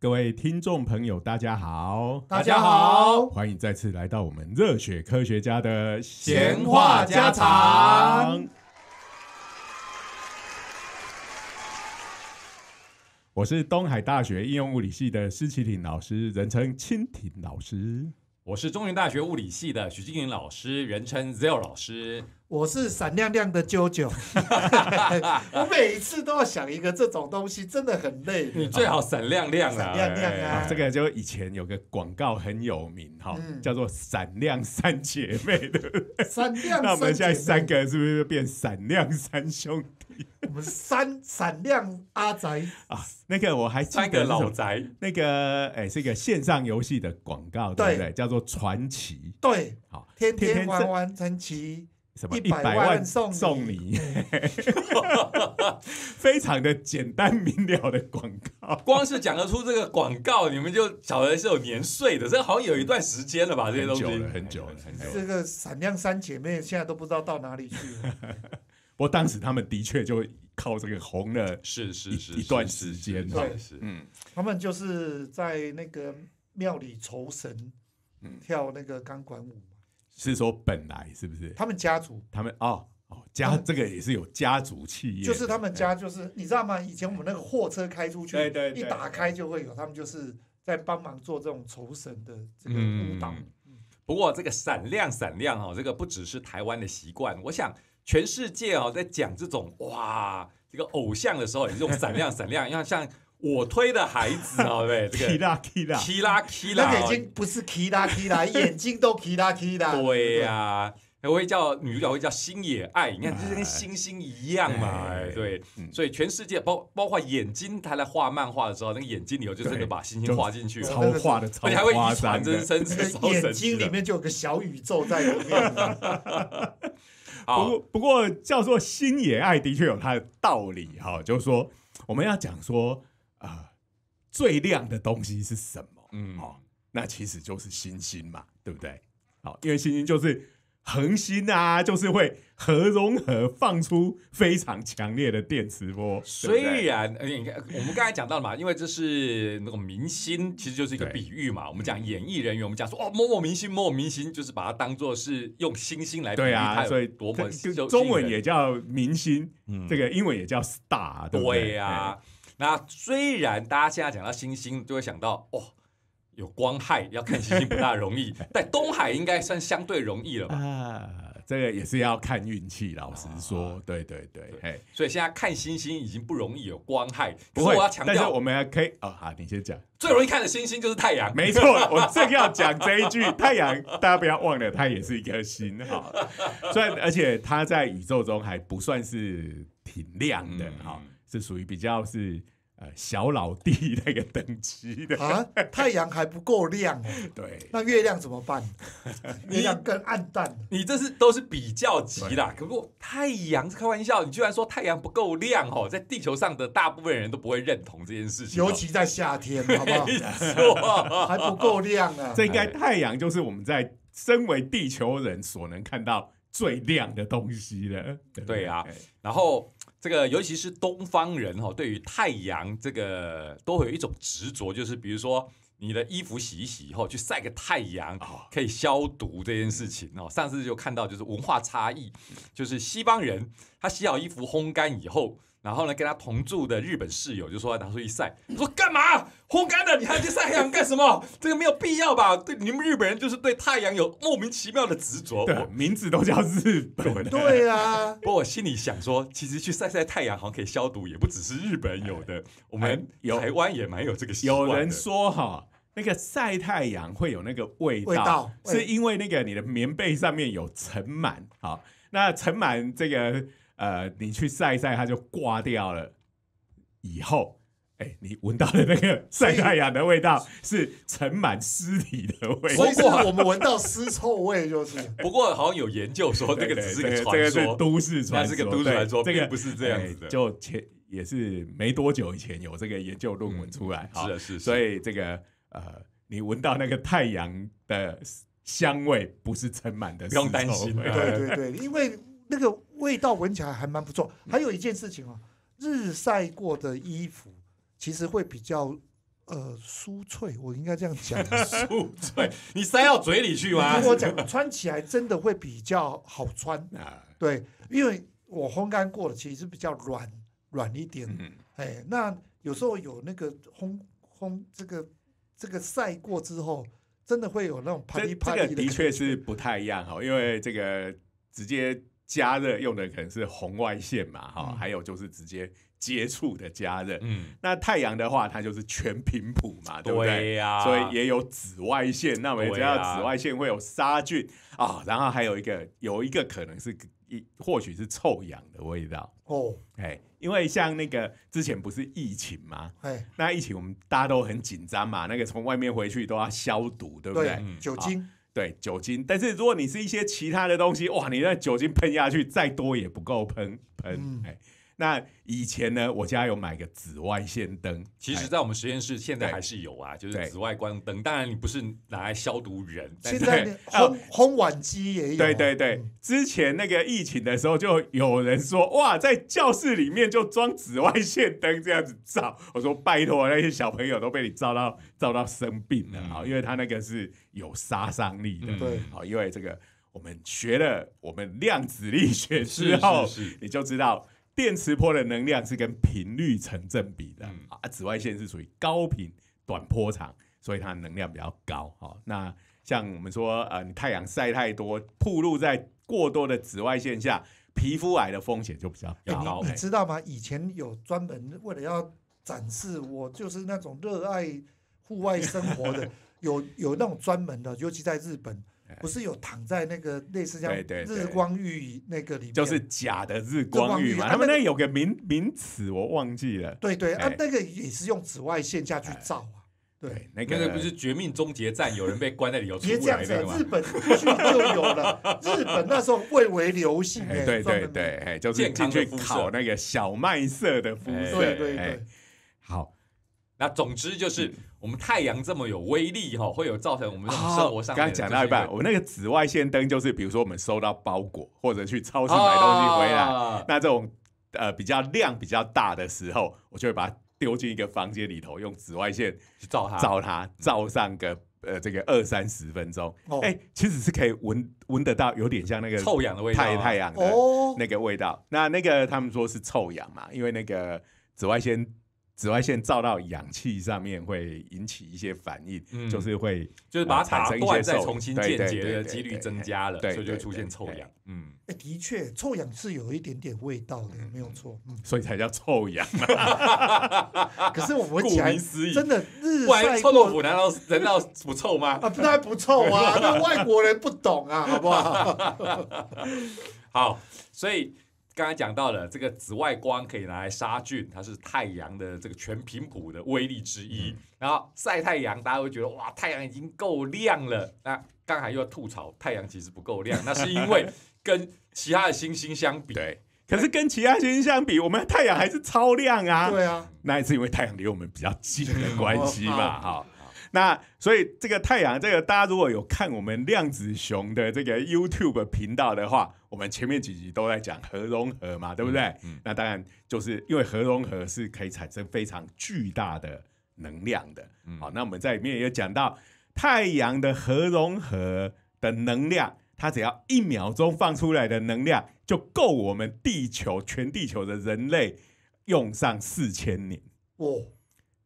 各位听众朋友，大家好，大家好，欢迎再次来到我们热血科学家的闲话家常。我是东海大学应用物理系的施启廷老师，人称蜻蜓老师。我是中原大学物理系的许静云老师，人称 Zero 老师。我是闪亮亮的啾啾，我每一次都要想一个这种东西，真的很累。你最好闪亮亮啊！闪亮亮啊！这个就以前有个广告很有名哈，叫做“闪亮三姐妹”的。闪亮。那我们现在三个人是不是变“闪亮三兄弟”？我们三闪亮阿宅啊！那个我还记得老宅那个哎，是一个线上游戏的广告，对不对？叫做《传奇》。对。好，天天玩玩传奇。一百万送送你，非常的简单明了的广告。光是讲得出这个广告，你们就晓得是有年岁的，这好像有一段时间了吧？这些东西很久很久很久。这个闪亮三姐妹现在都不知道到哪里去了。不过当时他们的确就靠这个红了，是是是一段时间。对，是嗯，他们就是在那个庙里酬神，跳那个钢管舞嘛。是说本来是不是？他们家族，他们哦哦家这个也是有家族企业，就是他们家就是你知道吗？以前我们那个货车开出去，对对，一打开就会有他们，就是在帮忙做这种酬神的这个舞蹈。不过这个闪亮闪亮哦，这个不只是台湾的习惯，我想全世界哦，在讲这种哇这个偶像的时候，有这种闪亮闪亮，要像。我推的孩子，啊，对，这个，皮拉皮拉，皮拉皮拉，眼睛不是皮拉皮拉，眼睛都皮拉皮拉。对呀，还会叫女主角会叫星野爱，你看就是跟星星一样嘛，对。所以全世界包包括眼睛，他来画漫画的时候，那个眼睛里头就真的把星星画进去，超画的超，你 还会一闪，真眼睛里面就有个小宇宙在里面。不过，不过叫做星野爱的确有它的道理哈，就是说我们要讲说。最亮的东西是什么？嗯，哦，那其实就是星星嘛，对不对？好，因为星星就是恒星啊，就是会核融合放出非常强烈的电磁波。虽然，我们刚才讲到了嘛，因为这是那个明星，其实就是一个比喻嘛。我们讲演艺人员，我们讲说哦，某某明星，某某明星，就是把它当做是用星星来比喻，所以多就中文也叫明星，这个英文也叫 star，对不对？那虽然大家现在讲到星星，就会想到哦，有光害，要看星星不大容易。但东海应该算相对容易了吧？这个也是要看运气，老实说，对对对，哎，所以现在看星星已经不容易有光害。不是我要强调，我们要可以哦，好，你先讲。最容易看的星星就是太阳，没错，我正要讲这一句。太阳，大家不要忘了，它也是一颗星，哈。虽然而且它在宇宙中还不算是挺亮的，好。是属于比较是呃小老弟那个等级的啊，太阳还不够亮哦。对，那月亮怎么办？月亮更暗淡。你这是都是比较级啦，可不，太阳开玩笑，你居然说太阳不够亮哦，在地球上的大部分人都不会认同这件事情，尤其在夏天，好不好？还不够亮啊！这应该太阳就是我们在身为地球人所能看到最亮的东西了。对啊，然后。这个尤其是东方人哈，对于太阳这个都会有一种执着，就是比如说你的衣服洗一洗以后去晒个太阳，可以消毒这件事情哦。上次就看到就是文化差异，就是西方人他洗好衣服烘干以后。然后呢，跟他同住的日本室友就说：“拿出一晒，你说干嘛？烘干的，你还去晒太阳干什么？这个没有必要吧？对，你们日本人就是对太阳有莫名其妙的执着。我名字都叫日本，对啊。不过我心里想说，其实去晒晒太阳好像可以消毒，也不只是日本有的，我们有台湾也蛮有这个习惯。有人说哈，那个晒太阳会有那个味道，是因为那个你的棉被上面有尘螨。好，那尘螨这个。呃，你去晒一晒，它就挂掉了。以后，哎，你闻到的那个 晒太阳的味道，是盛满尸体的味道。不过我们闻到尸臭味就是。不过好像有研究说，这个只是个传说，都市传说是个都市传说，不是这样子的。就前也是没多久以前有这个研究论文出来，是是。所以这个呃，你闻到那个太阳的香味，不是盛满的，不用担心。对对对，因为。那个味道闻起来还蛮不错。还有一件事情哦，日晒过的衣服其实会比较呃酥脆，我应该这样讲，酥脆。你塞到嘴里去吗？我讲穿起来真的会比较好穿。对，因为我烘干过的其实是比较软软一点。哎，那有时候有那个烘烘这个这个晒过之后，真的会有那种啪叽啪叽的。的确是不太一样哈，因为这个直接。加热用的可能是红外线嘛，哈，还有就是直接接触的加热。嗯，那太阳的话，它就是全频谱嘛，对不对？所以也有紫外线。那我们知道紫外线会有杀菌啊，然后还有一个，有一个可能是，一或许是臭氧的味道哦。哎，因为像那个之前不是疫情吗？哎，那疫情我们大家都很紧张嘛，那个从外面回去都要消毒，对不对？酒精。对酒精，但是如果你是一些其他的东西，哇，你那酒精喷下去，再多也不够喷喷，哎。那以前呢，我家有买个紫外线灯，其实，在我们实验室现在还是有啊，就是紫外光灯。当然，你不是拿来消毒人，现在烘烘碗机也用。对对对，之前那个疫情的时候，就有人说哇，在教室里面就装紫外线灯这样子照。我说拜托，那些小朋友都被你照到照到生病了啊，因为他那个是有杀伤力的。对，好，因为这个我们学了我们量子力学之后，你就知道。电磁波的能量是跟频率成正比的啊，紫外线是属于高频短波长，所以它能量比较高。好，那像我们说，呃，你太阳晒太多，曝露在过多的紫外线下，皮肤癌的风险就比较高。你你知道吗？以前有专门为了要展示，我就是那种热爱户外生活的，有有那种专门的，尤其在日本。不是有躺在那个类似像日光浴那个里面，就是假的日光浴嘛？他们那有个名名词，我忘记了。对对，啊，那个也是用紫外线下去照啊。对，那个不是《绝命终结战》有人被关在里头出来那个吗？日本过去就有了，日本那时候蔚为流行。对对对，哎，就是进去烤那个小麦色的肤色。对对对，好。那总之就是，我们太阳这么有威力哈，会有造成我们生活上刚刚讲到一半，我那个紫外线灯就是，比如说我们收到包裹或者去超市买东西回来，那这种呃比较量比较大的时候，我就会把它丢进一个房间里头，用紫外线去照它，照它，照上个呃这个二三十分钟。哎，其实是可以闻闻得到，有点像那个臭氧的味，太太阳的那个味道。那那个他们说是臭氧嘛，因为那个紫外线。紫外线照到氧气上面会引起一些反应，就是会就是把打些再重新间接的几率增加了，所以就出现臭氧。嗯，哎，的确，臭氧是有一点点味道的，没有错。嗯，所以才叫臭氧。可是我们 顾名思义，真的日晒臭豆腐难道难道不臭吗？啊，那还不臭啊？那外国人不懂啊，好不好？好，所以。刚刚讲到了这个紫外光可以拿来杀菌，它是太阳的这个全频谱的威力之一。然后晒太阳，大家会觉得哇，太阳已经够亮了。那刚才又要吐槽太阳其实不够亮，那是因为跟其他的星星相比，对，可是跟其他星星相比，我们太阳还是超亮啊。对啊，那也是因为太阳离我们比较近的关系嘛，哈。那所以这个太阳，这个大家如果有看我们量子熊的这个 YouTube 频道的话，我们前面几集都在讲核融合嘛，对不对？嗯，那当然就是因为核融合是可以产生非常巨大的能量的。嗯，好，那我们在里面也讲到太阳的核融合的能量，它只要一秒钟放出来的能量，就够我们地球全地球的人类用上四千年哦。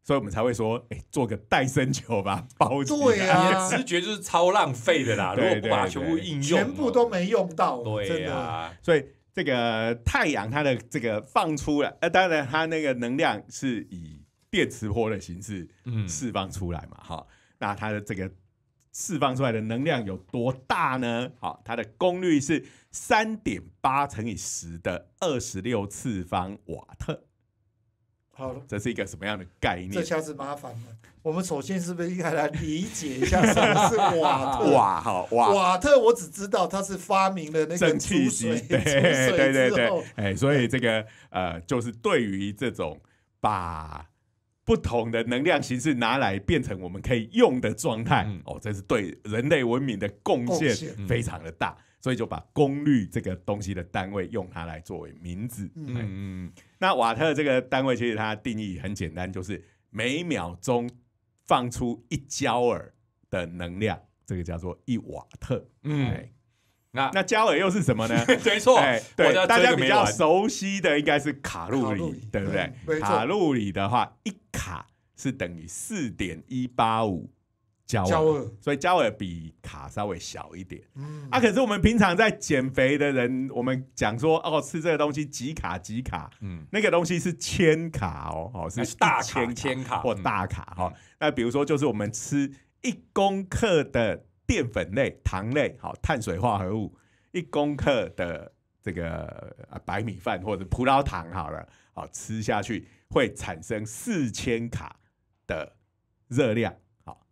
所以我们才会说，哎，做个带森球吧，包起来。对啊，直觉就是超浪费的啦。如果不把全部应用，全部都没用到。对啊。所以这个太阳，它的这个放出来，呃，当然它那个能量是以电磁波的形式释放出来嘛，哈。那它的这个释放出来的能量有多大呢？好，它的功率是三点八乘以十的二十六次方瓦特。好了，这是一个什么样的概念？这下子麻烦了。我们首先是不是应该来理解一下什么是瓦特？瓦哈瓦特，我只知道他是发明了那个蒸汽机。对对对对，哎，所以这个呃，就是对于这种把不同的能量形式拿来变成我们可以用的状态，哦，这是对人类文明的贡献非常的大，所以就把功率这个东西的单位用它来作为名字。嗯嗯。那瓦特这个单位其实它定义很简单，就是每秒钟放出一焦耳的能量，这个叫做一瓦特。嗯，那那焦耳又是什么呢？没错，对，大家比较熟悉的应该是卡路里，对不对？卡路里的话，一卡是等于四点一八五。焦耳，所以焦耳比卡稍微小一点。嗯，啊，可是我们平常在减肥的人，我们讲说哦，吃这个东西几卡几卡，嗯，那个东西是千卡哦，哦是大千千卡或大卡哈。那比如说，就是我们吃一公克的淀粉类、糖类，好，碳水化合物，一公克的这个白米饭或者葡萄糖，好了，好吃下去会产生四千卡的热量。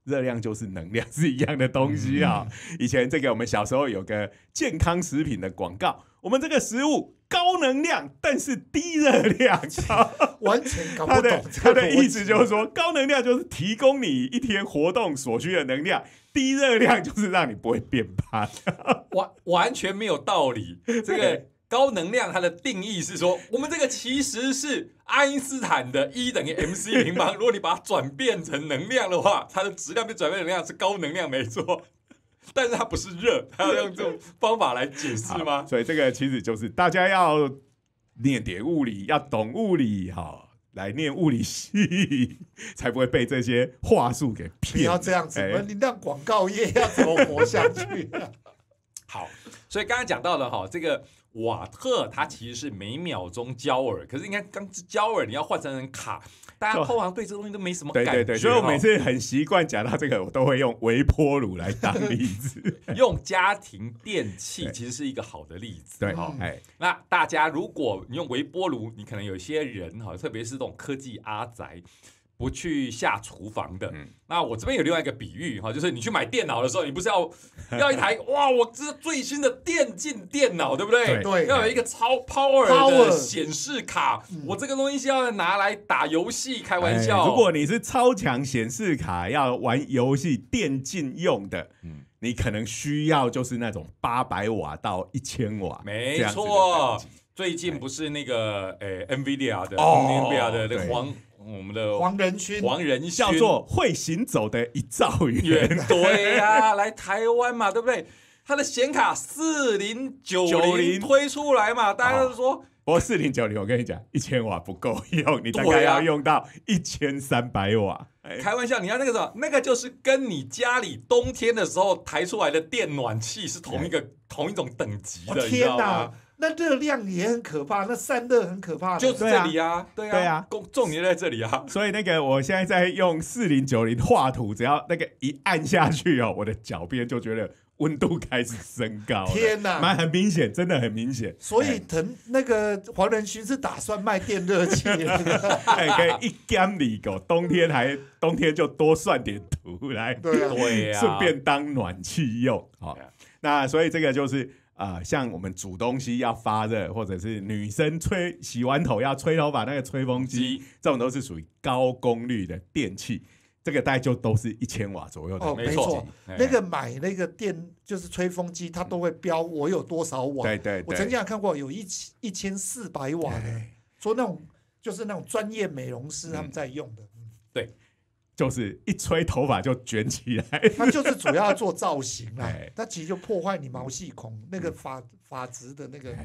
热量就是能量，是一样的东西啊。以前这个我们小时候有个健康食品的广告，我们这个食物高能量，但是低热量，完全搞不懂。他的他的意思就是说，高能量就是提供你一天活动所需的能量，低热量就是让你不会变胖，完完全没有道理。这个。高能量，它的定义是说，我们这个其实是爱因斯坦的 E 等于 mc 平方。如果你把它转变成能量的话，它的质量被转变成能量是高能量，没错。但是它不是热，它要用这种方法来解释吗？所以这个其实就是大家要念点物理，要懂物理，哈。来念物理系，才不会被这些话术给骗。不要这样子，你让广告业要怎么活下去？所以刚才讲到了哈，这个瓦特它其实是每秒钟焦耳，可是你看刚焦耳你要换成人卡，大家通常对这东西都没什么感觉。所以我每次很习惯讲到这个，我都会用微波炉来当例子，用家庭电器其实是一个好的例子。对哈，哎，那大家如果你用微波炉，你可能有些人哈，特别是这种科技阿宅。不去下厨房的，那我这边有另外一个比喻哈，就是你去买电脑的时候，你不是要要一台 哇，我这是最新的电竞电脑，对不对？对，要有一个超 power 的显示卡，我这个东西是要拿来打游戏开玩笑。如果你是超强显示卡，要玩游戏电竞用的，你可能需要就是那种八百瓦到一千瓦，没错。最近不是那个诶，NVIDIA 的 NVIDIA 的那黄。我们的黄仁勋，黄仁勋叫做会行走的一兆元。对呀，来台湾嘛，对不对？他的显卡四零九零推出来嘛，大家都说，我四零九零，我跟你讲，一千瓦不够用，你大概要用到一千三百瓦。开玩笑，你看那个什么，那个就是跟你家里冬天的时候抬出来的电暖气是同一个同一种等级的。天哪！那热量也很可怕，那散热很可怕，就是这里啊，对呀，对呀，重也在这里啊。所以那个，我现在在用四零九零画图，只要那个一按下去哦，我的脚边就觉得温度开始升高，天哪，蛮很明显，真的很明显。所以，腾那个黄仁勋是打算卖电热器了，可以一公里狗，冬天还冬天就多算点图来，对啊，顺便当暖气用啊。那所以这个就是。啊，像我们煮东西要发热，或者是女生吹洗完头要吹头发那个吹风机，这种都是属于高功率的电器，这个大概就都是一千瓦左右的。哦，没错，那个买那个电就是吹风机，它都会标我有多少瓦。对对，我曾经也看过有一千一千四百瓦的，说那种就是那种专业美容师他们在用的。就是一吹头发就卷起来，它就是主要做造型啦。它其实就破坏你毛细孔那个发发质的那个。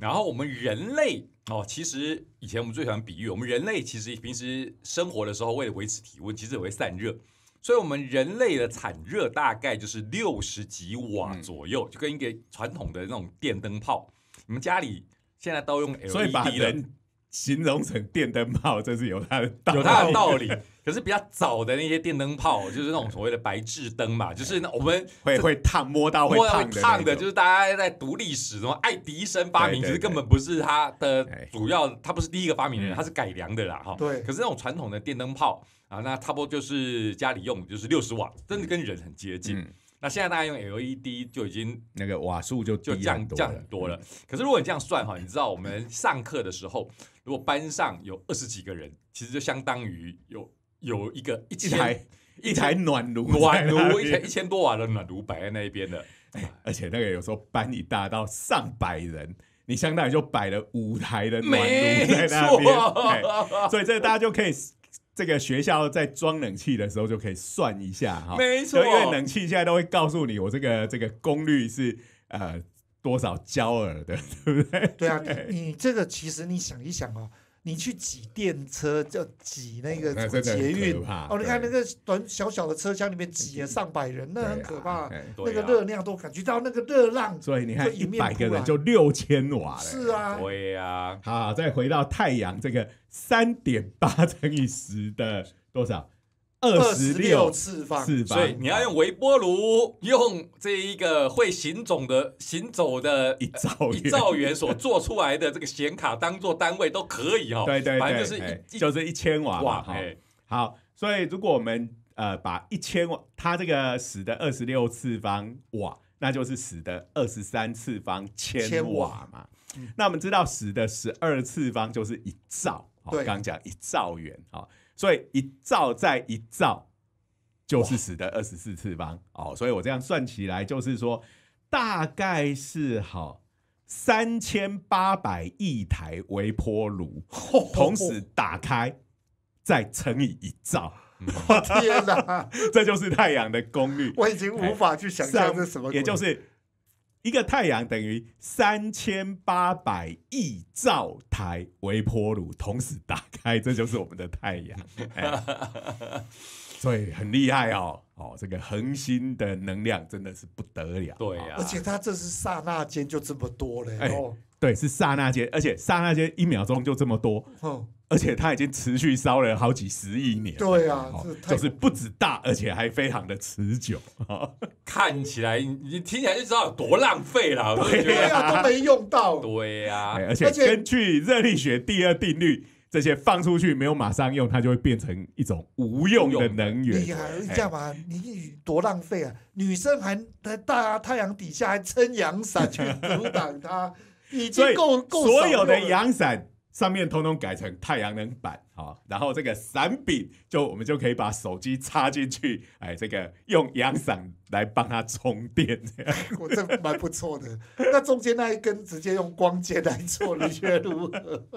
然后我们人类哦，其实以前我们最喜欢比喻，我们人类其实平时生活的时候为了维持体温，其实也会散热。所以我们人类的产热大概就是六十几瓦左右，就跟一个传统的那种电灯泡。你们家里现在都用 LED 的。形容成电灯泡，这是有它的有它的道理。可是比较早的那些电灯泡，就是那种所谓的白炽灯嘛，就是我们会会烫，摸到会烫的。就是大家在读历史么爱迪生发明其实根本不是他的主要，他不是第一个发明人，他是改良的啦哈。对。可是那种传统的电灯泡啊，那差不多就是家里用，就是六十瓦，真的跟人很接近。那现在大家用 L E D 就已经那个瓦数就就降降很多了。可是如果你这样算哈，你知道我们上课的时候，如果班上有二十几个人，其实就相当于有有一个一台一台暖炉暖炉一千一千多瓦的暖炉摆在那一边的。而且那个有时候班里大到上百人，你相当于就摆了五台的暖炉在那边，所以这大家就可以。这个学校在装冷气的时候就可以算一下哈，因为冷气现在都会告诉你，我这个这个功率是呃多少焦耳的，对不对？对啊，你这个其实你想一想哦。你去挤电车，就挤那个什么捷运哦，你看那个短小小的车厢里面挤了上百人，那很可怕，那个热量都感觉到那个热浪。所以你看一百个人就六千瓦。是啊。对啊。好，再回到太阳这个三点八乘以十的多少？二十六次方，所以你要用微波炉，用这一个会行走的行走的一兆一兆元所做出来的这个显卡当做单位都可以哦。对对对，反正就是一就是一千瓦哈。好，所以如果我们呃把一千瓦，它这个十的二十六次方瓦，那就是十的二十三次方千瓦嘛。那我们知道十的十二次方就是一兆，刚刚讲一兆元啊。所以一兆再一兆，就是十的二十四次方哦。所以我这样算起来，就是说大概是好三千八百亿台微波炉 同时打开，再乘以一兆，天哪！这就是太阳的功率，我已经无法去想象这什么，也就是。一个太阳等于三千八百亿兆台微波炉同时打开，这就是我们的太阳，所以很厉害哦哦，这个恒星的能量真的是不得了，对啊，而且它这是刹那间就这么多嘞，哎，对，是刹那间，而且刹那间一秒钟就这么多，而且它已经持续烧了好几十亿年，对啊，就是不止大，而且还非常的持久 看起来，你听起来就知道有多浪费了，对啊，都没用到，对呀。而且根据热力学第二定律，这些放出去没有马上用，它就会变成一种无用的能源。你还你知吗？你多浪费啊！女生还在大太阳底下还撑阳伞去阻挡它，已经够够所有的阳伞。上面通通改成太阳能板，好，然后这个伞柄就我们就可以把手机插进去，哎，这个用阳伞来帮它充电，我这蛮不错的。那中间那一根直接用光纤来做，你觉得如何？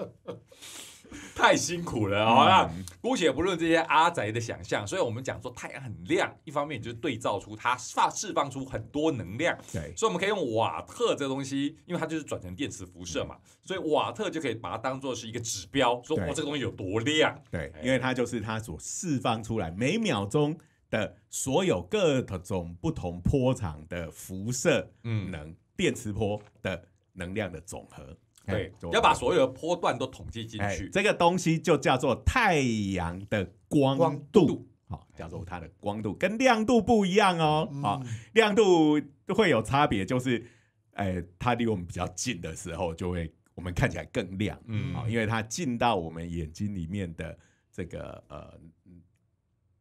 太辛苦了，好了，姑且不论这些阿宅的想象，所以我们讲说太阳很亮，一方面就是对照出它放释放出很多能量，对，所以我们可以用瓦特这东西，因为它就是转成电磁辐射嘛，所以瓦特就可以把它当做是一个指标，说哇，这个东西有多亮，对，因为它就是它所释放出来每秒钟的所有各种不同波长的辐射能、电磁波的能量的总和。对，要把所有的波段都统计进去。这个东西就叫做太阳的光度，好，叫做它的光度，跟亮度不一样哦。啊，亮度会有差别，就是，哎，它离我们比较近的时候，就会我们看起来更亮，嗯，好，因为它进到我们眼睛里面的这个呃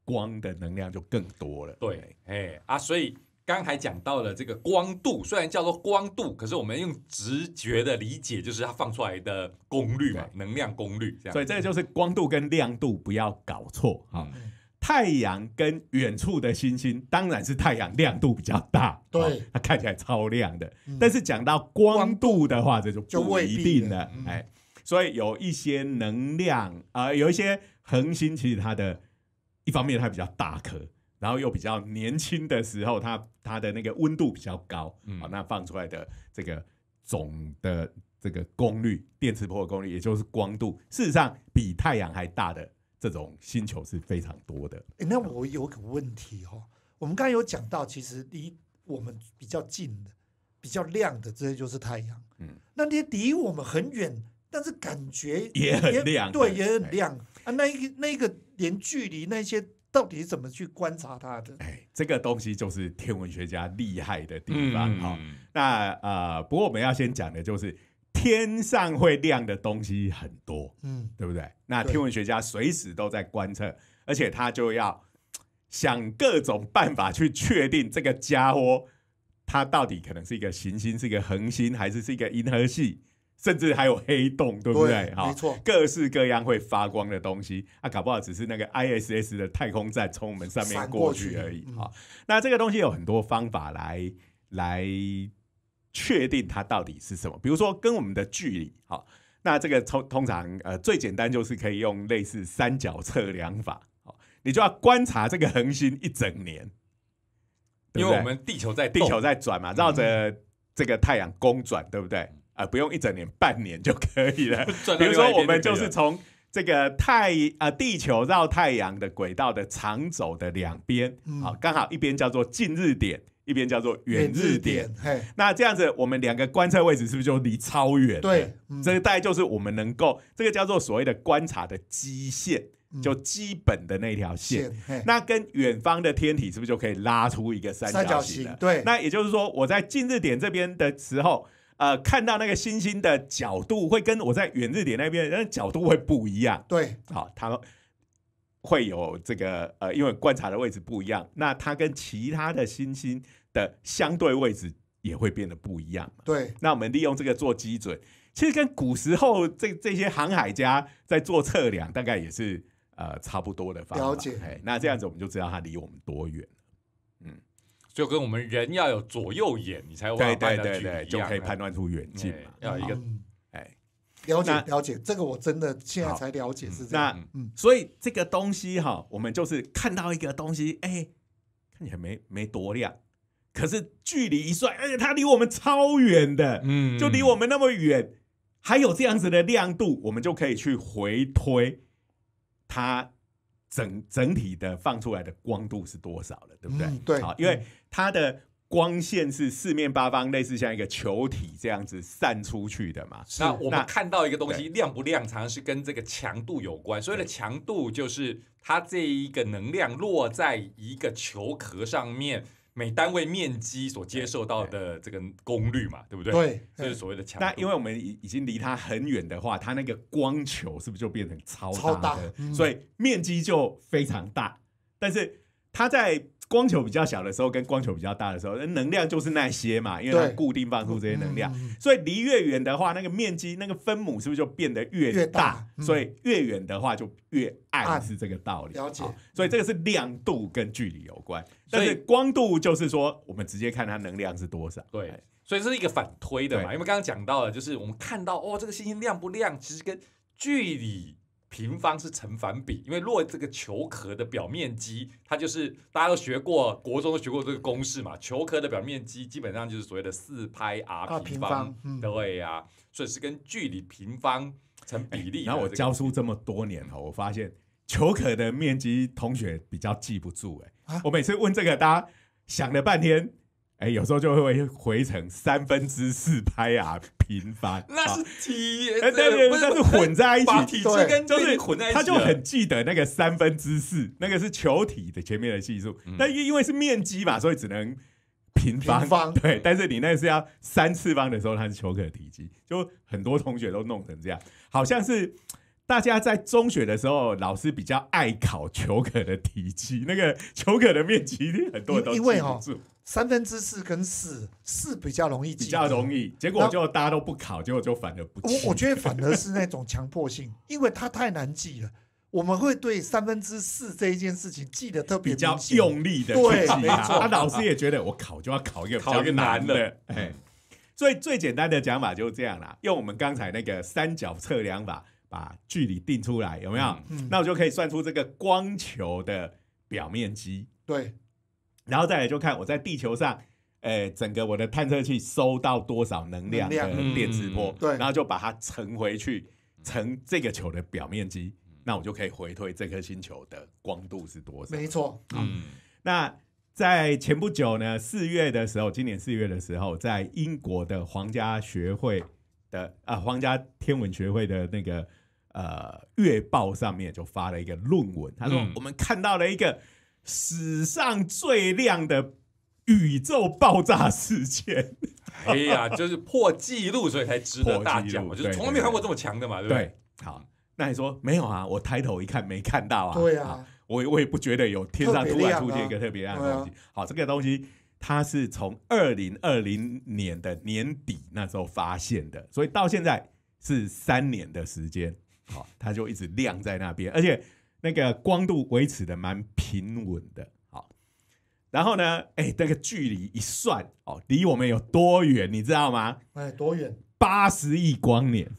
光的能量就更多了。对，哎，啊，所以。刚才讲到了这个光度，虽然叫做光度，可是我们用直觉的理解，就是它放出来的功率嘛，能量功率。所以这个就是光度跟亮度不要搞错啊。太阳跟远处的星星，当然是太阳亮度比较大，对，它看起来超亮的。但是讲到光度的话，这就不一定了，哎，所以有一些能量啊，有一些恒星，其实它的一方面它比较大颗。然后又比较年轻的时候，它它的那个温度比较高，好，那放出来的这个总的这个功率，电磁波的功率，也就是光度，事实上比太阳还大的这种星球是非常多的。那我有个问题哦，我们刚有讲到，其实离我们比较近的、比较亮的，这些就是太阳。嗯，那些离我们很远，但是感觉也很亮，对，也很亮啊。那一个、那一个，连距离那些。到底怎么去观察它的？哎，这个东西就是天文学家厉害的地方哈。那呃，不过我们要先讲的就是天上会亮的东西很多，嗯，对不对？那天文学家随时都在观测，而且他就要想各种办法去确定这个家伙，它到底可能是一个行星，是一个恒星，还是是一个银河系。甚至还有黑洞，对不对？好，各式各样会发光的东西，啊，搞不好只是那个 ISS 的太空站从我们上面过去而已。好，那这个东西有很多方法来来确定它到底是什么，比如说跟我们的距离。好，那这个通通常呃最简单就是可以用类似三角测量法。好，你就要观察这个恒星一整年，因为我们地球在地球在转嘛，绕着这个太阳公转，对不对？呃，不用一整年，半年就可以了。比如说，我们就是从这个太呃地球绕太阳的轨道的长轴的两边，好，刚好一边叫做近日点，一边叫做远日点。那这样子，我们两个观测位置是不是就离超远？对，这个大概就是我们能够这个叫做所谓的观察的基线，就基本的那条线。那跟远方的天体是不是就可以拉出一个三角形？对。那也就是说，我在近日点这边的时候。呃，看到那个星星的角度会跟我在远日点那边，那角度会不一样。对，好，它会有这个呃，因为观察的位置不一样，那它跟其他的星星的相对位置也会变得不一样。对，那我们利用这个做基准，其实跟古时候这这些航海家在做测量，大概也是呃差不多的方法。了解，那这样子我们就知道它离我们多远。就跟我们人要有左右眼，你才对对对对，就可以判断出远近嘛。要一个哎，了解了解，这个我真的现在才了解是那，所以这个东西哈，我们就是看到一个东西，哎，看起来没没多亮，可是距离一算，哎，它离我们超远的，嗯，就离我们那么远，还有这样子的亮度，我们就可以去回推它整整体的放出来的光度是多少了，对不对？对，好，因为。它的光线是四面八方，类似像一个球体这样子散出去的嘛？那我们看到一个东西亮不亮，常常是跟这个强度有关。所谓的强度，就是它这一个能量落在一个球壳上面，每单位面积所接受到的这个功率嘛，对不对？对，这是所谓的强度。那因为我们已已经离它很远的话，它那个光球是不是就变成超超大？所以面积就非常大，但是它在。光球比较小的时候，跟光球比较大的时候，能量就是那些嘛，因为它固定放出这些能量，所以离越远的话，那个面积那个分母是不是就变得越大？所以越远的话就越暗，是这个道理。了解。所以这个是亮度跟距离有关，但是光度就是说，我们直接看它能量是多少。对。所以这是一个反推的嘛，因为刚刚讲到了，就是我们看到哦，这个星星亮不亮，其实跟距离。平方是成反比，因为若这个球壳的表面积，它就是大家都学过，国中都学过这个公式嘛。球壳的表面积基本上就是所谓的四拍 r 平方，对呀，所以是跟距离平方成比例。然后我教书这么多年哈，我发现球壳的面积同学比较记不住哎，我每次问这个，大家想了半天，哎，有时候就会回成三分之四拍 r。平繁，那是体，对对，那是混在一起，体积跟就是混在一起。他就很记得那个三分之四，那个是球体的前面的系数。但因因为是面积嘛，所以只能平方。对，但是你那是要三次方的时候，它是球可体积，就很多同学都弄成这样，好像是。大家在中学的时候，老师比较爱考求可的体积，那个求可的面积，很多人都记不住。三分之四跟四，四比较容易记，比较容易。结果就大家都不考，结果就反而不记。我觉得反而是那种强迫性，因为它太难记了。我们会对三分之四这一件事情记得特别比较用力的。对，记啊。他老师也觉得我考就要考一个考一个难的，哎。所以最简单的讲法就是这样啦，用我们刚才那个三角测量法。把距离定出来有没有？嗯，那我就可以算出这个光球的表面积。对，然后再来就看我在地球上，呃，整个我的探测器收到多少能量和电磁波，对，然后就把它乘回去，乘这个球的表面积，那我就可以回推这颗星球的光度是多少。没错，嗯，那在前不久呢，四月的时候，今年四月的时候，在英国的皇家学会的啊，皇家天文学会的那个。呃，月报上面就发了一个论文，他说我们看到了一个史上最亮的宇宙爆炸事件。哎呀，就是破纪录，所以才值得大奖。就从来没有看过这么强的嘛，对不对，好，那你说没有啊？我抬头一看，没看到啊。对啊，我我也不觉得有天上突然出现一个特别亮的东西。好，这个东西它是从二零二零年的年底那时候发现的，所以到现在是三年的时间。好，它就一直亮在那边，而且那个光度维持的蛮平稳的。好，然后呢，哎，这个距离一算，哦，离我们有多远，你知道吗？哎，多远？八十亿光年，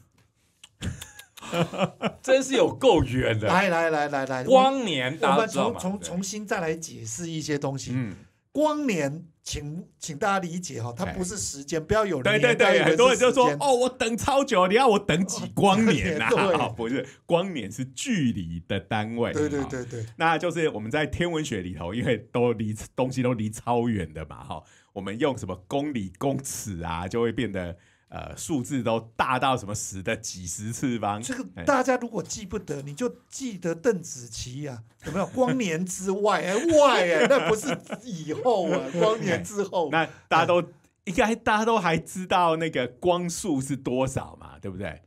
真是有够远的。来来来来来，光年，我们从从重新再来解释一些东西。嗯，光年。请请大家理解哈，它不是时间，不要有人。对对对，很多人就说哦，我等超久，你要我等几光年啊？不是，光年是距离的单位。对对对对，那就是我们在天文学里头，因为都离东西都离超远的嘛，哈，我们用什么公里、公尺啊，就会变得。呃，数字都大到什么十的几十次方？这个大家如果记不得，你就记得邓紫棋呀，有没有？光年之外，哎外哎，那不是以后啊，光年之后。那大家都应该，大家都还知道那个光速是多少嘛，对不对？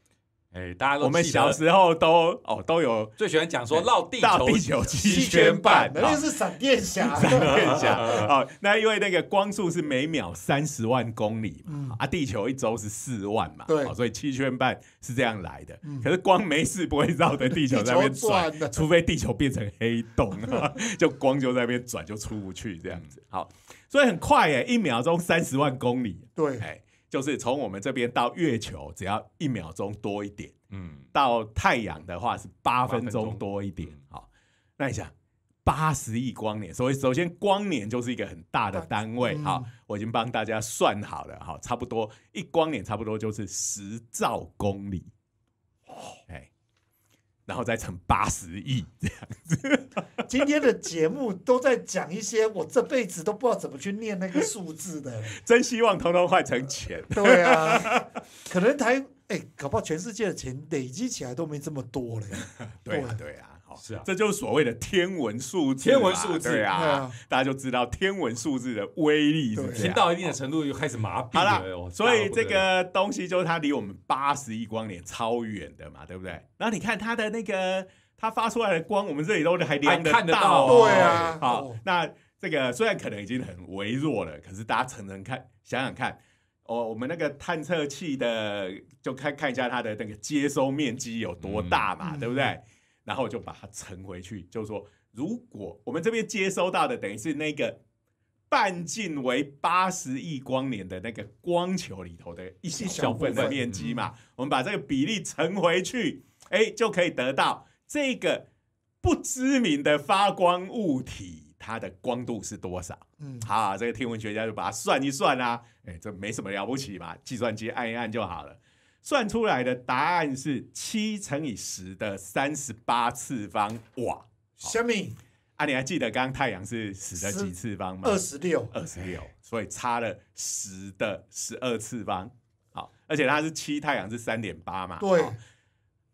哎，大家都我们小时候都哦都有最喜欢讲说绕地球七圈半，那是闪电侠，闪电侠啊。那因为那个光速是每秒三十万公里嘛，啊，地球一周是四万嘛，对，所以七圈半是这样来的。可是光没事不会绕着地球那边转，除非地球变成黑洞，就光就在那边转就出不去这样子。好，所以很快哎，一秒钟三十万公里，对，哎。就是从我们这边到月球只要一秒钟多一点，嗯，到太阳的话是八分钟多一点，好，那你想八十亿光年，所以首先光年就是一个很大的单位，好，我已经帮大家算好了，好，差不多一光年差不多就是十兆公里，哎。然后再乘八十亿这样子。今天的节目都在讲一些我这辈子都不知道怎么去念那个数字的。真希望通通换成钱。对啊，可能台哎搞不好全世界的钱累积起来都没这么多了。对啊，对啊。是啊，这就是所谓的天文数字，天文数字啊！大家就知道天文数字的威力是，已经到一定的程度又开始麻痹了所以这个东西就是它离我们八十亿光年超远的嘛，对不对？然后你看它的那个，它发出来的光，我们这里都还看得到，对啊。好，那这个虽然可能已经很微弱了，可是大家常常看，想想看哦，我们那个探测器的，就看看一下它的那个接收面积有多大嘛，对不对？然后就把它乘回去，就是说，如果我们这边接收到的，等于是那个半径为八十亿光年的那个光球里头的一些小部分面积嘛，我们把这个比例乘回去，哎，就可以得到这个不知名的发光物体它的光度是多少。嗯，好，这个天文学家就把它算一算啊，哎，这没什么了不起嘛，计算机按一按就好了。算出来的答案是七乘以十的三十八次方，哇！小米？啊，你还记得刚刚太阳是十的几次方吗？二十六，二十六。所以差了十的十二次方。好，而且它是七太阳是三点八嘛？对。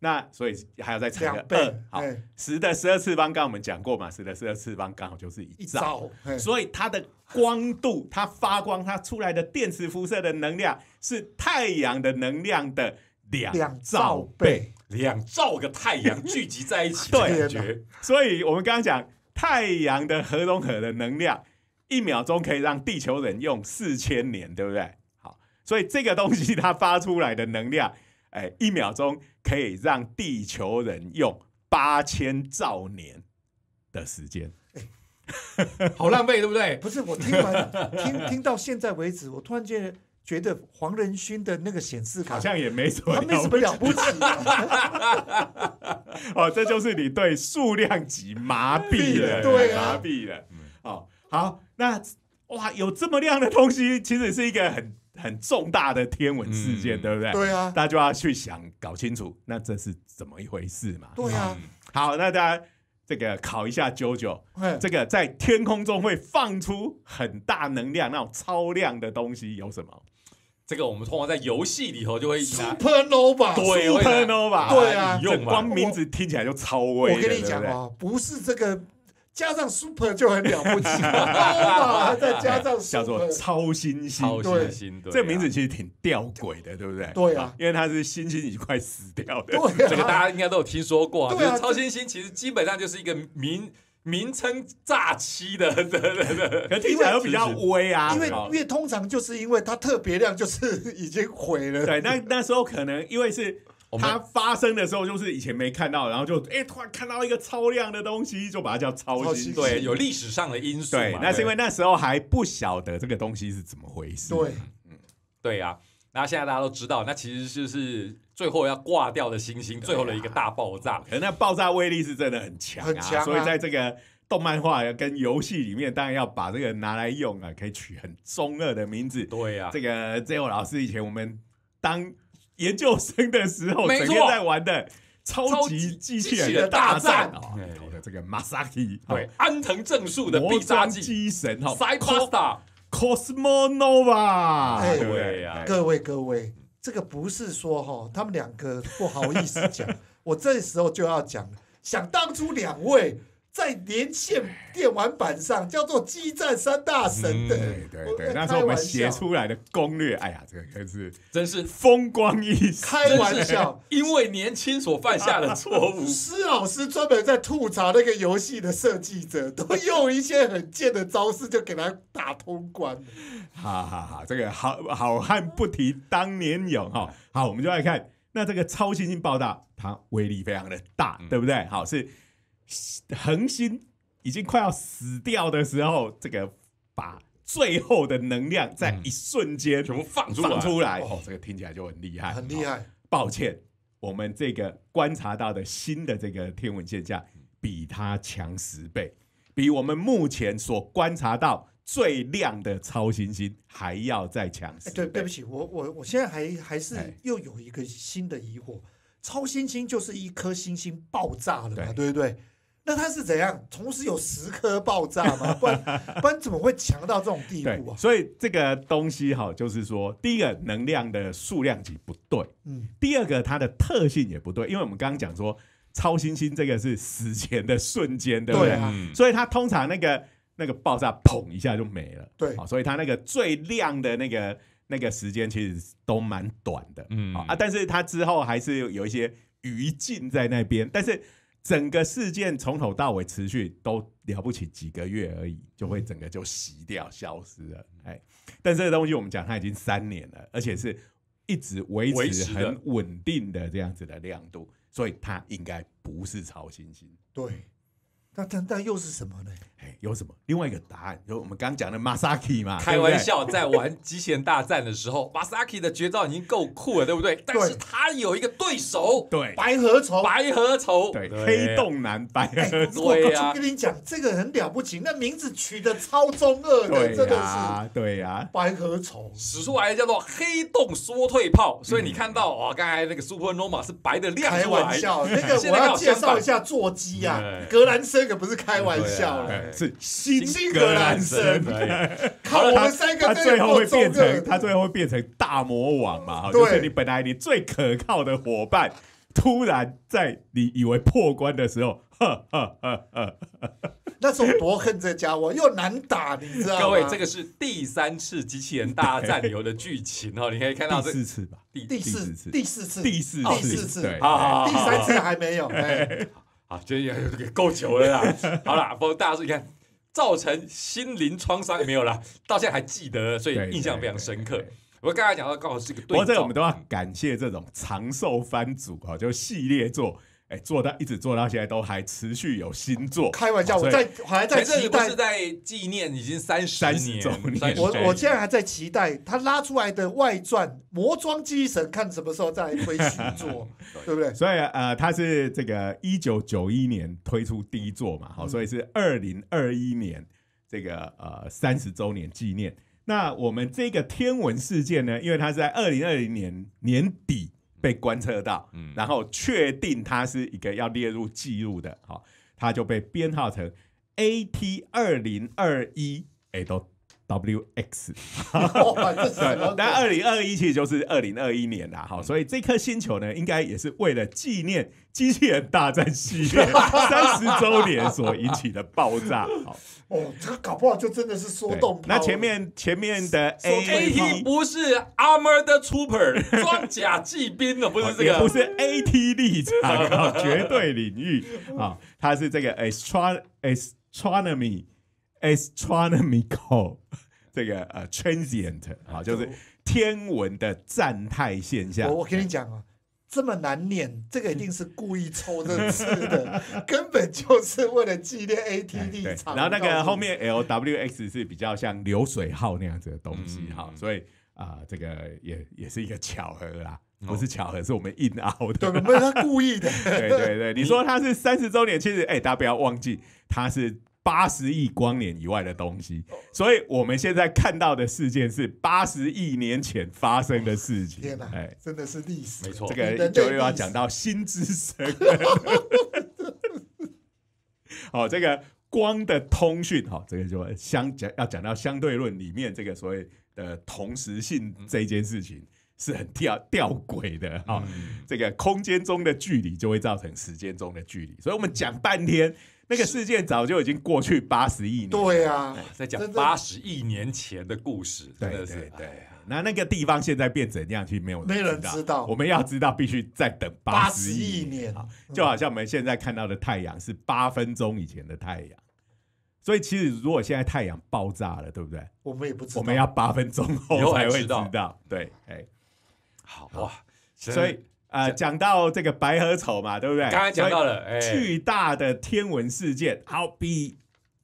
那所以还要再乘个二，好，十的十二次方，刚我们讲过嘛，十的十二次方刚好就是一兆，所以它的光度，它发光，它出来的电磁辐射的能量是太阳的能量的两兆倍，两兆个太阳聚集在一起，对，所以我们刚刚讲太阳的核融合的能量，一秒钟可以让地球人用四千年，对不对？好，所以这个东西它发出来的能量。哎，一秒钟可以让地球人用八千兆年的时间，好浪费，对不对？不是，我听完听听到现在为止，我突然间觉得黄仁勋的那个显示卡好像也没错，他没什么了不起。哦，这就是你对数量级麻痹了，麻痹了。好，好，那哇，有这么亮的东西，其实是一个很。很重大的天文事件，对不对？对啊，大家就要去想搞清楚，那这是怎么一回事嘛？对啊。好，那大家这个考一下九九，这个在天空中会放出很大能量、那种超亮的东西有什么？这个我们通常在游戏里头就会。Super nova，对，Super nova，对啊，光名字听起来就超威。我跟你讲啊，不是这个加上 Super 就很了不起 加上叫做超新星，超新星，这个名字其实挺吊诡的，对不对？对啊，因为它是星星已经快死掉的，对，这个大家应该都有听说过。对超新星其实基本上就是一个名名称诈欺的，对 对可听起来比较威啊，因为因为通常就是因为它特别亮，就是已经毁了。对，那那时候可能因为是。它发生的时候就是以前没看到，然后就哎突然看到一个超亮的东西，就把它叫超新星。对，有历史上的因素。对，那是因为那时候还不晓得这个东西是怎么回事。对，嗯，对啊。那现在大家都知道，那其实就是最后要挂掉的星星，最后的一个大爆炸。可能那爆炸威力是真的很强，很强。所以在这个动漫画跟游戏里面，当然要把这个拿来用啊，可以取很中二的名字。对呀，这个 z e 老师以前我们当。研究生的时候，每天在玩的超级机器人大战啊！我的这个 Masaki，对安藤正树的杀技，机神哦，Cosmo Nova。各位各位，这个不是说哈，他们两个不好意思讲，我这时候就要讲想当初两位。在连线电玩版上叫做《激战三大神》的，对对对，那是我们写出来的攻略。哎呀，这个真是真是风光一开玩笑，因为年轻所犯下的错误。施老师专门在吐槽那个游戏的设计者，都用一些很贱的招式就给他打通关。好好好，这个好好汉不提当年勇哈。好，我们就来看那这个超新星爆炸，它威力非常的大，对不对？好是。恒星已经快要死掉的时候，这个把最后的能量在一瞬间全部放放出来，哦，这个听起来就很厉害，很厉害。抱歉，我们这个观察到的新的这个天文现象比它强十倍，比我们目前所观察到最亮的超新星还要再强十倍。对，对不起，我我我现在还还是又有一个新的疑惑：超新星就是一颗星星爆炸了嘛？对对对。那它是怎样？同时有十颗爆炸吗？不然不然怎么会强到这种地步啊？所以这个东西哈，就是说，第一个能量的数量级不对，嗯，第二个它的特性也不对，因为我们刚刚讲说超新星这个是死前的瞬间，对不对？所以它通常那个那个爆炸砰一下就没了，对，所以它那个最亮的那个那个时间其实都蛮短的，嗯啊，但是它之后还是有一些余烬在那边，但是。整个事件从头到尾持续都了不起几个月而已，就会整个就熄掉消失了。哎，但这个东西我们讲它已经三年了，而且是一直维持很稳定的这样子的亮度，所以它应该不是超新星。对，那但但又是什么呢？有什么另外一个答案？就我们刚讲的 Masaki 嘛，开玩笑，在玩器人大战的时候，Masaki 的绝招已经够酷了，对不对？但是他有一个对手，对白河愁，白河愁，对黑洞男白河愁。我跟你讲，这个很了不起，那名字取得超中二的，真的是，对呀，白河愁使出来叫做黑洞缩退炮，所以你看到哇，刚才那个 Super Norma 是白的亮，开玩笑，那个 我要介绍一下座机啊，格兰森可不是开玩笑，是。新格男神，靠！我 们三个最后，他最后会变成他最后会变成大魔王嘛？就是你本来你最可靠的伙伴，突然在你以为破关的时候，那时候多恨这家伙又难打，你知道吗？各位，这个是第三次机器人大战游的剧情哦，你可以看到第四次吧？第第四次，第四次，第四第四次第三次还没有，哎，好，这也够久了啦。好啦，不过大家注意看。造成心灵创伤没有啦，到现在还记得，所以印象非常深刻。我刚才讲到刚好是一个对，不我们都要感谢这种长寿番组啊，就系列作。哎，做到一直做到现在都还持续有新作。开玩笑，我在还在期待，是在纪念已经三十三周年。我我现在还在期待他拉出来的外传《魔装机神》，看什么时候再推出作，对不对？所以呃，他是这个一九九一年推出第一作嘛，好，所以是二零二一年这个呃三十周年纪念。那我们这个天文事件呢，因为它在二零二零年年底。被观测到，然后确定它是一个要列入记录的，好，它就被编号成 A T 二零二一，哎都。W X，对，但二零二一其实就是二零二一年啦，好，所以这颗星球呢，应该也是为了纪念《机器人大战》系列 三十周年所引起的爆炸。哦，这个搞不好就真的是说动。那前面前面的 A T 不是 Armored Trooper 装甲骑兵哦，不是这个，不是 A T 立场绝对领域啊，它是这个 astronomy。astronomical 这个呃 transient 啊，就是天文的暂态现象。我我跟你讲啊，这么难念，这个一定是故意抽认字的，根本就是为了纪念 ATD 然后那个后面 LWX 是比较像流水号那样子的东西哈，所以啊，这个也也是一个巧合啦，不是巧合，是我们硬凹的，对不对？不是故意的。对对对，你说他是三十周年，其实哎，大家不要忘记，他是。八十亿光年以外的东西，所以我们现在看到的事件是八十亿年前发生的事情。天哪，哎，真的是历史，没错。这个就又要讲到新之神。好，这个光的通讯，好，这个就相讲要讲到相对论里面这个所谓的同时性这件事情是很吊吊诡的哈。这个空间中的距离就会造成时间中的距离，所以我们讲半天。那个事件早就已经过去八十亿年对啊，在讲八十亿年前的故事，对对是对。那那个地方现在变怎样，其实没有没人知道。我们要知道，必须再等八十亿年。就好像我们现在看到的太阳是八分钟以前的太阳，所以其实如果现在太阳爆炸了，对不对？我们也不知。道，我们要八分钟后才会知道。对，哎，好，所以。呃，讲到这个白和丑嘛，对不对？刚刚讲到了巨大的天文事件，好比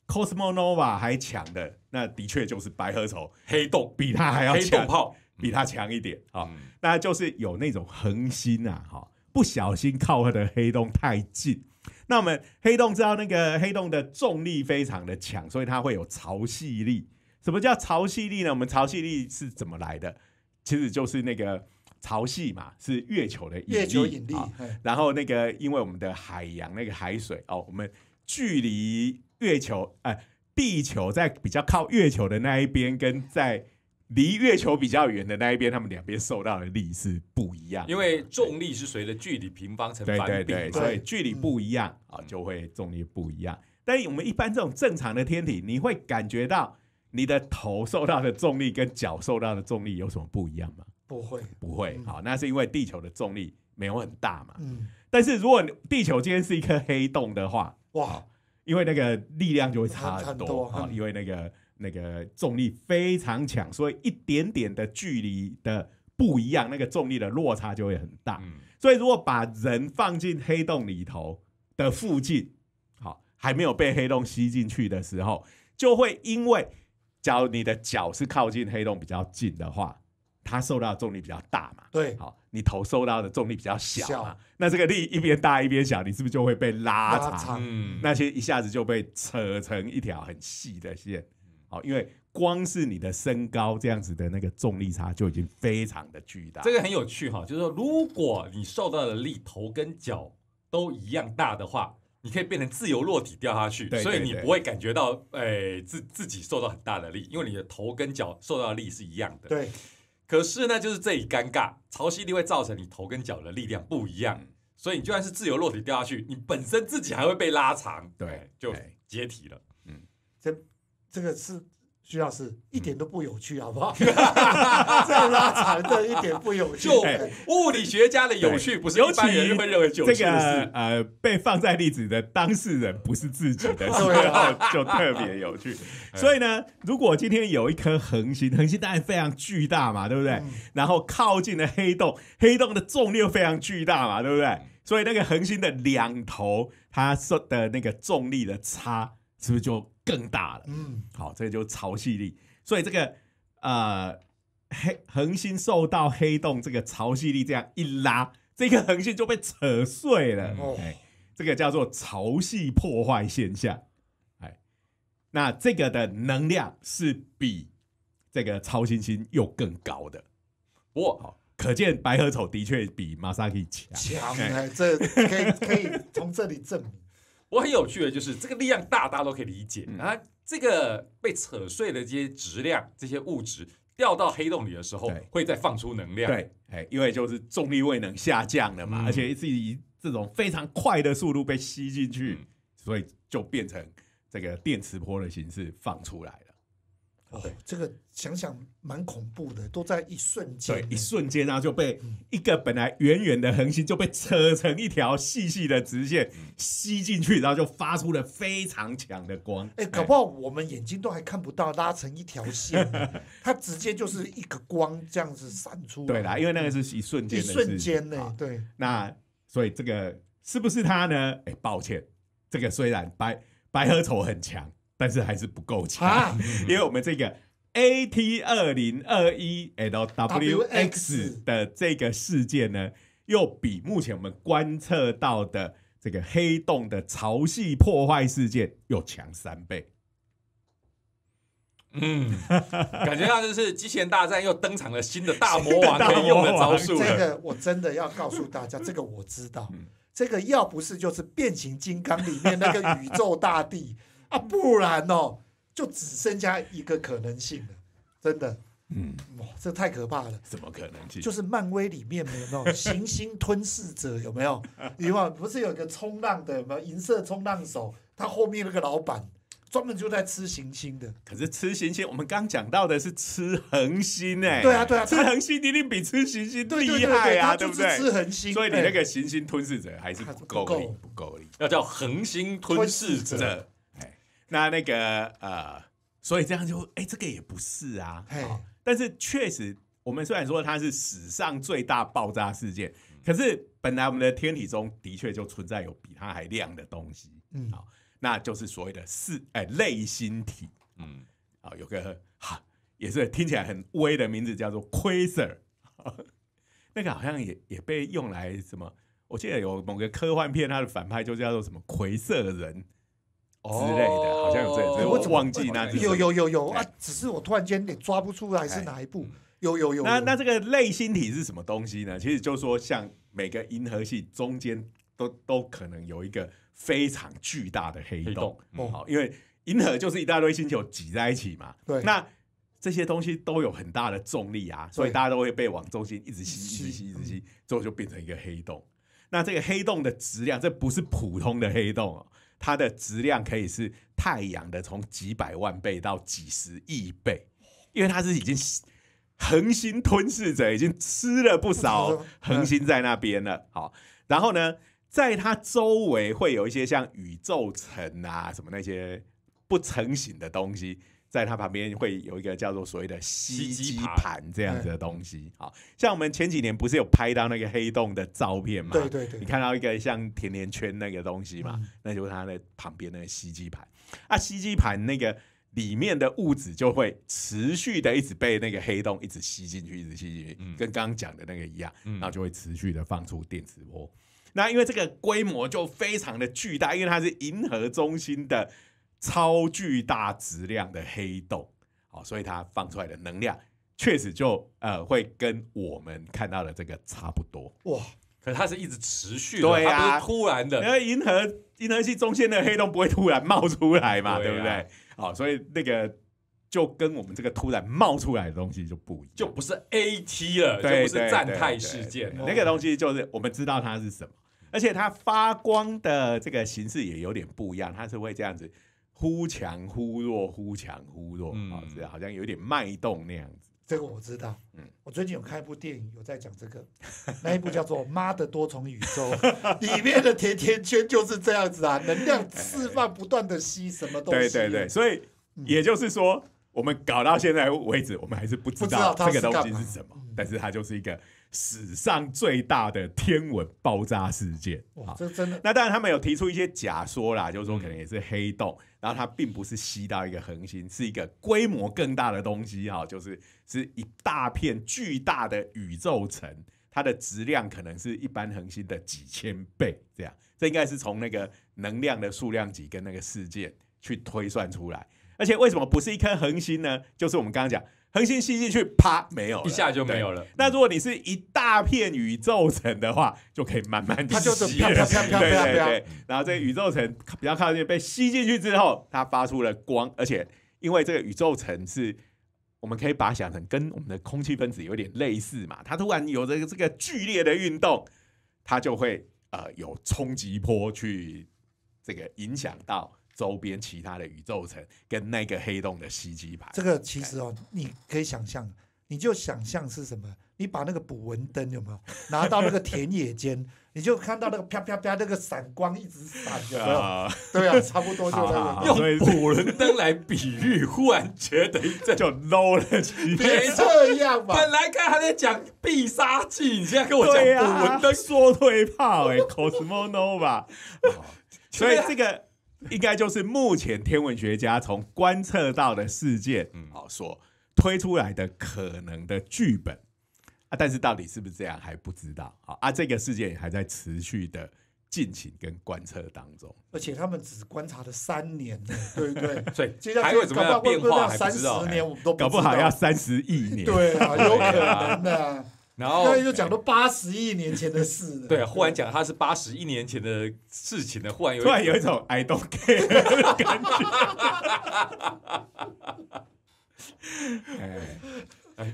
c o s m o n o v a 还强的，那的确就是白和丑黑洞比它还要黑洞比它强一点啊，那就是有那种恒星啊，哈，不小心靠它的黑洞太近。那我们黑洞知道那个黑洞的重力非常的强，所以它会有潮汐力。什么叫潮汐力呢？我们潮汐力是怎么来的？其实就是那个。潮汐嘛，是月球的引力。月球引力，然后那个因为我们的海洋，那个海水哦，我们距离月球哎，地球在比较靠月球的那一边，跟在离月球比较远的那一边，他们两边受到的力是不一样。因为重力是随着距离平方成反比，所以距离不一样啊，就会重力不一样。但是我们一般这种正常的天体，你会感觉到你的头受到的重力跟脚受到的重力有什么不一样吗？不会，不会，好，那是因为地球的重力没有很大嘛。嗯。但是如果地球今天是一颗黑洞的话，哇，因为那个力量就会差很多啊。因为那个那个重力非常强，所以一点点的距离的不一样，那个重力的落差就会很大。嗯。所以如果把人放进黑洞里头的附近，好，还没有被黑洞吸进去的时候，就会因为脚，你的脚是靠近黑洞比较近的话。它受到的重力比较大嘛？对，好，你头受到的重力比较小，嘛，那这个力一边大一边小，你是不是就会被拉长？那些一下子就被扯成一条很细的线。好，因为光是你的身高这样子的那个重力差就已经非常的巨大。这个很有趣哈，就是说，如果你受到的力头跟脚都一样大的话，你可以变成自由落体掉下去，所以你不会感觉到诶自自己受到很大的力，因为你的头跟脚受到的力是一样的。对。可是呢，就是这一尴尬，潮汐力会造成你头跟脚的力量不一样，所以你就算是自由落体掉下去，你本身自己还会被拉长，对，就解体了。嗯，这这个是。就要是一点都不有趣，好不好？这拉长，这一点不有趣。就物理学家的有趣，不是一般人会认为有趣。这个是呃，被放在例子的当事人不是自己的时候，就特别有趣。所以呢，如果今天有一颗恒星，恒星当然非常巨大嘛，对不对？然后靠近了黑洞，黑洞的重力又非常巨大嘛，对不对？所以那个恒星的两头，它受的那个重力的差。是不是就更大了？嗯，好，这个就潮汐力，所以这个呃黑恒星受到黑洞这个潮汐力这样一拉，这个恒星就被扯碎了。哎，这个叫做潮汐破坏现象。哎，那这个的能量是比这个超新星又更高的。哇，可见白河丑的确比马萨克强。强哎，这可以可以从这里证明。我很有趣的，就是这个力量大，大家都可以理解。然后这个被扯碎的这些质量、这些物质掉到黑洞里的时候，会再放出能量。对，哎，因为就是重力位能下降了嘛，而且是以这种非常快的速度被吸进去，所以就变成这个电磁波的形式放出来了。哦，这个想想蛮恐怖的，都在一瞬间，对，一瞬间，然后就被一个本来远远的恒星就被扯成一条细细的直线吸进去，然后就发出了非常强的光。哎，搞不好我们眼睛都还看不到拉成一条线，它直接就是一个光这样子散出。对啦，因为那个是一瞬间，一瞬间呢，对。那所以这个是不是它呢？哎，抱歉，这个虽然白白河丑很强。但是还是不够强，因为我们这个 A T 二零二一 l W X 的这个事件呢，又比目前我们观测到的这个黑洞的潮汐破坏事件又强三倍。嗯，感觉上就是《机人大战》又登场了新的大魔王可以用的招数。这个我真的要告诉大家，这个我知道，这个要不是就是《变形金刚》里面那个宇宙大帝。啊，不然哦，就只剩下一个可能性了，真的，嗯，哇，这太可怕了，怎么可能？就是漫威里面的那种行星吞噬者，有没有？以 往不是有一个冲浪的，没有银色冲浪手？他后面那个老板，专门就在吃行星的。可是吃行星，我们刚讲到的是吃恒星，哎，对啊对啊，吃恒星一定比吃行星厉害啊，对不对？吃恒星，所以你那个行星吞噬者还是不够力，不够力，要叫恒星吞噬者。那那个呃，所以这样就哎，这个也不是啊。但是确实，我们虽然说它是史上最大爆炸事件，可是本来我们的天体中的确就存在有比它还亮的东西。嗯，好，那就是所谓的四哎类星体。嗯，好，有个哈也是听起来很威的名字叫做 quasar。那个好像也也被用来什么？我记得有某个科幻片，它的反派就叫做什么奎瑟人。之类的，好像有这样，我忘记那有有有有啊！只是我突然间也抓不出来是哪一部。有有有。那那这个类星体是什么东西呢？其实就说，像每个银河系中间都都可能有一个非常巨大的黑洞。嗯。好，因为银河就是一大堆星球挤在一起嘛。对。那这些东西都有很大的重力啊，所以大家都会被往中心一直吸吸吸一直吸，最后就变成一个黑洞。那这个黑洞的质量，这不是普通的黑洞啊。它的质量可以是太阳的，从几百万倍到几十亿倍，因为它是已经恒星吞噬者，已经吃了不少恒星在那边了。好，然后呢，在它周围会有一些像宇宙尘啊、什么那些不成形的东西。在它旁边会有一个叫做所谓的吸积盘这样子的东西，好像我们前几年不是有拍到那个黑洞的照片嘛？对对，你看到一个像甜甜圈那个东西嘛？那就是它的旁边那个吸积盘。啊，吸积盘那个里面的物质就会持续的一直被那个黑洞一直吸进去，一直吸进去，跟刚刚讲的那个一样，然后就会持续的放出电磁波。那因为这个规模就非常的巨大，因为它是银河中心的。超巨大质量的黑洞，哦，所以它放出来的能量确实就呃会跟我们看到的这个差不多哇。可是它是一直持续，对啊，不是突然的。因为银河银河系中间的黑洞不会突然冒出来嘛，对不对？哦，所以那个就跟我们这个突然冒出来的东西就不一，就不是 A T 了，就不是暂态事件那个东西就是我们知道它是什么，而且它发光的这个形式也有点不一样，它是会这样子。忽强忽弱，忽强忽弱，啊，这好像有点脉动那样子。这个我知道，嗯，我最近有看一部电影，有在讲这个，那一部叫做《妈的多重宇宙》，里面的甜甜圈就是这样子啊，能量释放不断的吸什么东西。对对对，所以也就是说，我们搞到现在为止，我们还是不知道这个东西是什么，但是它就是一个史上最大的天文爆炸事件。哇，这真的。那当然，他们有提出一些假说啦，就是说可能也是黑洞。然后它并不是吸到一个恒星，是一个规模更大的东西哈，就是是一大片巨大的宇宙层，它的质量可能是一般恒星的几千倍这样。这应该是从那个能量的数量级跟那个事件去推算出来。而且为什么不是一颗恒星呢？就是我们刚刚讲。恒星吸进去，啪，没有一下就没有了。那如果你是一大片宇宙层的话，就可以慢慢吸。它就是啪啪啪啪，对对然后这个宇宙层比较靠近被吸进去之后，它发出了光，而且因为这个宇宙层是，我们可以把它想成跟我们的空气分子有点类似嘛。它突然有这个这个剧烈的运动，它就会呃有冲击波去这个影响到。周边其他的宇宙城跟那个黑洞的袭击盘，这个其实哦，你可以想象，你就想象是什么？你把那个捕蚊灯有没有拿到那个田野间，你就看到那个啪啪啪那个闪光一直闪，着。对啊，差不多就那个。用捕蚊灯来比喻，忽然觉得这 就 low 了，别这样吧，本来看还在讲必杀技，你现在跟我讲捕蚊灯缩退炮，哎，cosmo n o 吧。所以这个。应该就是目前天文学家从观测到的事件，好所推出来的可能的剧本啊，但是到底是不是这样还不知道。好啊，这个事件还在持续的进行跟观测当中，而且他们只观察了三年，对不对？所以接下来还有什么变化还不知道。搞不好要三十亿年，对，有可能的。然后又讲到八十亿年前的事，对，忽然讲他是八十亿年前的事情的，忽然突然有一种 I don't care 的感觉，哎。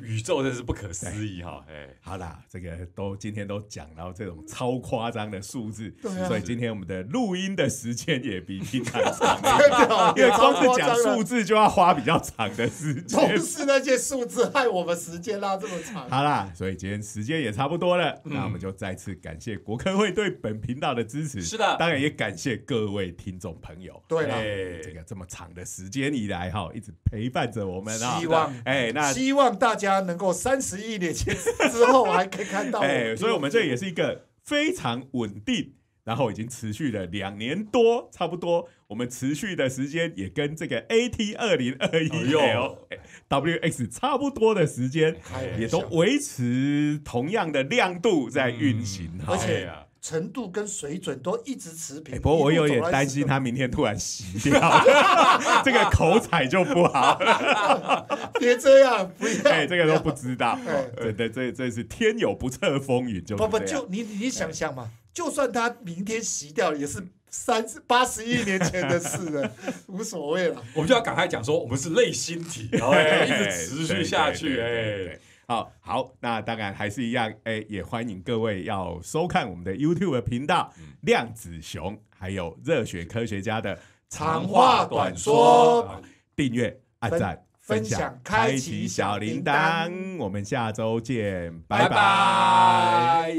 宇宙真是不可思议哈！哎，好啦，这个都今天都讲到这种超夸张的数字，所以今天我们的录音的时间也比平常，长，因为光是讲数字就要花比较长的时间，都是那些数字害我们时间拉这么长。好啦，所以今天时间也差不多了，那我们就再次感谢国科会对本频道的支持，是的，当然也感谢各位听众朋友，对，这个这么长的时间以来哈，一直陪伴着我们，希望哎，那希望大。大家能够三十亿年前之后还可以看到，哎，所以我们这也是一个非常稳定，然后已经持续了两年多，差不多，我们持续的时间也跟这个 AT 二零二一 WX 差不多的时间，也都维持同样的亮度在运行，而且。程度跟水准都一直持平，不过我有点担心他明天突然洗掉，这个口才就不好。别这样，不，对，这个都不知道。对对，这这是天有不测风云，就不不就你你想想嘛，就算他明天洗掉，也是三八十亿年前的事了，无所谓了。我们就要赶快讲说，我们是内心体，然后一直持续下去，哎。好好，那当然还是一样，诶，也欢迎各位要收看我们的 YouTube 频道《量子熊》，还有热血科学家的长话短说，订阅、按赞、分享、开启小铃铛，我们下周见，拜拜。